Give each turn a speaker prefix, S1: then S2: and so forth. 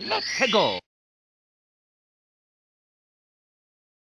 S1: Let's go.